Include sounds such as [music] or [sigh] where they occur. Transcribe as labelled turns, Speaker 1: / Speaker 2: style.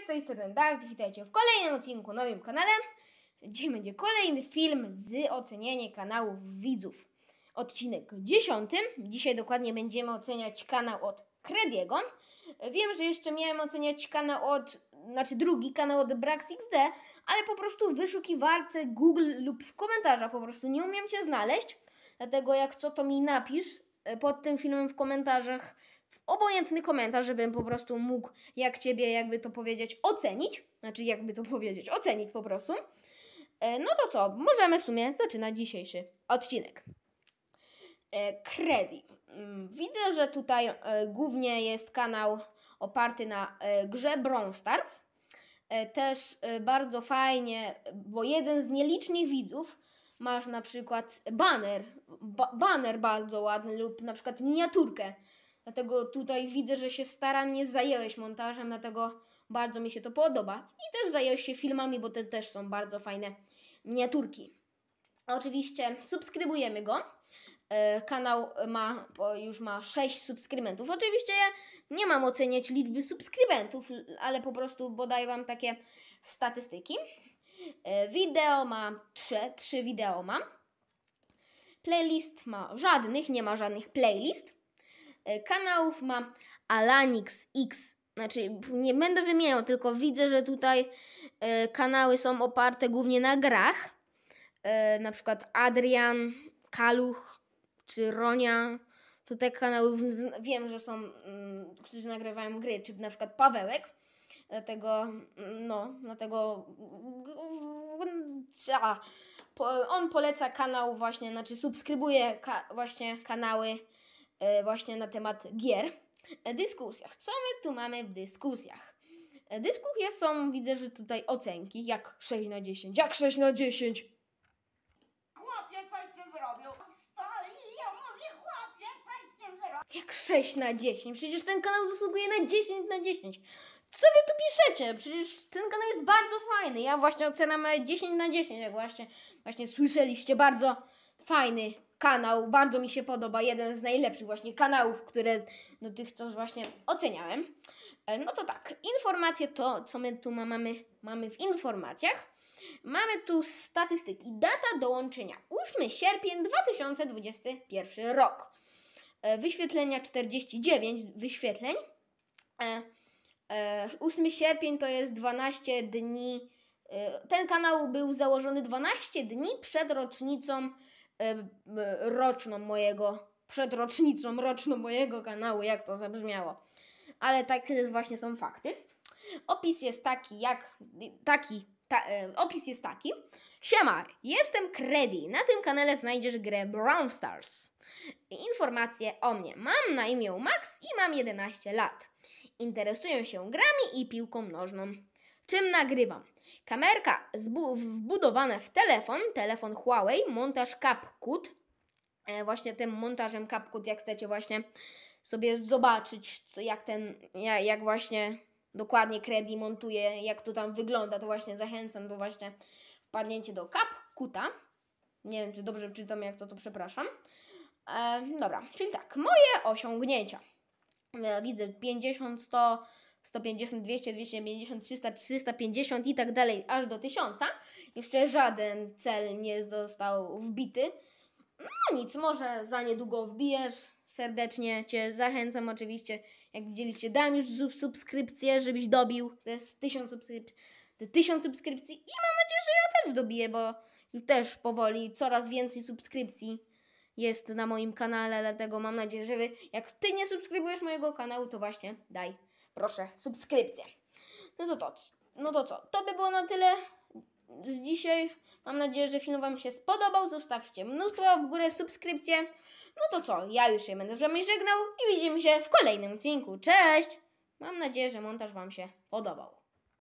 Speaker 1: z tej strony Dawid, witajcie w kolejnym odcinku nowym kanale. Dzisiaj będzie kolejny film z oceniania kanałów widzów. Odcinek 10. Dzisiaj dokładnie będziemy oceniać kanał od Krediego. Wiem, że jeszcze miałem oceniać kanał od, znaczy drugi kanał od BraxXD, ale po prostu w wyszukiwarce Google lub w komentarzach po prostu nie umiem Cię znaleźć. Dlatego jak co to mi napisz, E, pod tym filmem w komentarzach obojętny komentarz, żebym po prostu mógł, jak ciebie, jakby to powiedzieć, ocenić. Znaczy, jakby to [laughs] powiedzieć, ocenić po prostu. E, no to co, możemy w sumie zaczynać dzisiejszy odcinek. E, Kredi. Mm, widzę, że tutaj głównie jest kanał oparty na grze Brawl Stars. Też bardzo fajnie, bo jeden z nielicznych widzów masz na przykład banner, ba banner bardzo ładny lub na przykład miniaturkę. Dlatego tutaj widzę, że się starannie zajęłeś montażem, dlatego bardzo mi się to podoba. I też zajęłeś się filmami, bo te też są bardzo fajne miniaturki. Oczywiście subskrybujemy go. E, kanał ma, już ma 6 subskrybentów. Oczywiście ja nie mam oceniać liczby subskrybentów, ale po prostu podaję Wam takie statystyki. E, wideo mam trzy, trzy wideo mam. Playlist ma żadnych, nie ma żadnych playlist. E, kanałów mam Alanix X, znaczy nie będę wymieniał, tylko widzę, że tutaj e, kanały są oparte głównie na grach. Na przykład Adrian, Kaluch czy Ronia. Tutaj kanały wiem, że są, mm, którzy nagrywają gry, czy na przykład Pawełek. Dlatego, no, dlatego a, on poleca kanał właśnie, znaczy subskrybuje ka właśnie kanały y, właśnie na temat gier. E, dyskusjach. Co my tu mamy w dyskusjach? E, dyskusje są, widzę, że tutaj ocenki, jak 6 na 10, jak 6 na 10. Chłopie, coś się zrobił. Stoi, ja mówię, chłopie, coś się zrobił. Jak 6 na 10, przecież ten kanał zasługuje na 10 na 10 co wy tu piszecie? Przecież ten kanał jest bardzo fajny. Ja właśnie ocenam 10 na 10, jak właśnie, właśnie słyszeliście. Bardzo fajny kanał, bardzo mi się podoba. Jeden z najlepszych właśnie kanałów, które no, tych dotychczas właśnie oceniałem. E, no to tak, informacje to, co my tu mamy, mamy w informacjach. Mamy tu statystyki. Data dołączenia 8 sierpień 2021 rok. E, wyświetlenia 49 wyświetleń. E, 8 e, sierpień to jest 12 dni. E, ten kanał był założony 12 dni przed rocznicą e, roczną mojego, przed rocznicą roczną mojego kanału, jak to zabrzmiało. Ale takie właśnie są fakty. Opis jest taki, jak taki ta, opis jest taki. Siema, jestem Kredi. Na tym kanale znajdziesz grę Brown Stars. Informacje o mnie. Mam na imię Max i mam 11 lat interesują się grami i piłką nożną. Czym nagrywam? Kamerka wbudowana w telefon, telefon Huawei, montaż CapCut. E, właśnie tym montażem CapCut, jak chcecie właśnie sobie zobaczyć, co, jak ten, jak, jak właśnie dokładnie Kredi montuje, jak to tam wygląda, to właśnie zachęcam do właśnie wpadnięcia do CapCuta. Nie wiem, czy dobrze czytam, jak to, to przepraszam. E, dobra, czyli tak, moje osiągnięcia. E, widzę 50, 100, 150, 200, 250, 300, 350 i tak dalej, aż do 1000. Jeszcze żaden cel nie został wbity. No nic, może za niedługo wbijesz. Serdecznie Cię zachęcam oczywiście. Jak widzieliście, dam już subskrypcję, żebyś dobił. To jest 1000 subskrypcji. 1000 subskrypcji i mam nadzieję, że ja też dobiję, bo już też powoli coraz więcej subskrypcji jest na moim kanale, dlatego mam nadzieję, że wy, jak ty nie subskrybujesz mojego kanału, to właśnie daj, proszę, subskrypcję. No to, to, no to co, to by było na tyle z dzisiaj. Mam nadzieję, że film Wam się spodobał. Zostawcie mnóstwo w górę, subskrypcji. No to co, ja już się będę z Wami żegnał i widzimy się w kolejnym odcinku. Cześć! Mam nadzieję, że montaż Wam się podobał.